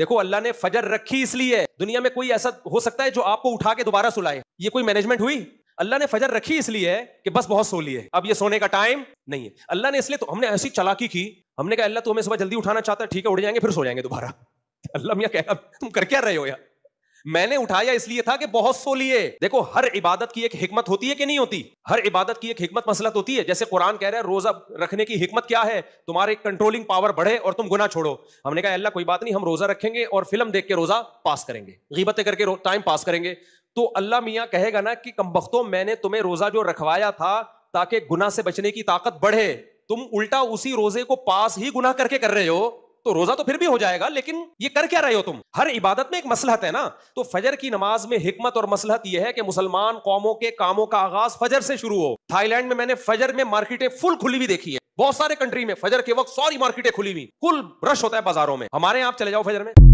देखो अल्लाह ने फजर रखी इसलिए दुनिया में कोई ऐसा हो सकता है जो आपको उठा के दोबारा सुलाए ये कोई मैनेजमेंट हुई अल्लाह ने फजर रखी इसलिए कि बस बहुत सो लिए अब ये सोने का टाइम नहीं है अल्लाह ने इसलिए तो हमने ऐसी चलाकी की हमने कहा अल्लाह तो हमें सुबह जल्दी उठाना चाहता है ठीक है उठ जाएंगे फिर सो जाएंगे दोबारा अल्लाह मियाँ कह तुम कर क्या रहे हो यार मैंने उठाया इसलिए था कि बहुत सो लिए देखो हर इबादत की एक हिकमत होती है कि नहीं होती हर इबादत की एक हिकमत मसलत होती है जैसे कुरान कह रहा है रोजा रखने की हिकमत क्या है तुम्हारे कंट्रोलिंग पावर बढ़े और तुम गुना छोड़ो हमने कहा अल्लाह कोई बात नहीं हम रोजा रखेंगे और फिल्म देख के रोजा पास करेंगे गिबतें करके टाइम पास करेंगे तो अल्लाह मियाँ कहेगा ना कि कम मैंने तुम्हें रोजा जो रखवाया था ताकि गुना से बचने की ताकत बढ़े तुम उल्टा उसी रोजे को पास ही गुना करके कर रहे हो तो रोजा तो फिर भी हो जाएगा लेकिन ये कर क्या रहे हो तुम हर इबादत में एक मसलहत है ना तो फजर की नमाज में हिकमत और मसलहत यह है कि मुसलमान कौमों के कामों का आगाज फजर से शुरू हो थाईलैंड में मैंने फजर में मार्केटें फुल खुली हुई देखी है बहुत सारे कंट्री में फजर के वक्त सारी मार्केटें खुली हुई कुल रश होता है बाजारों में हमारे यहाँ चले जाओ फजर में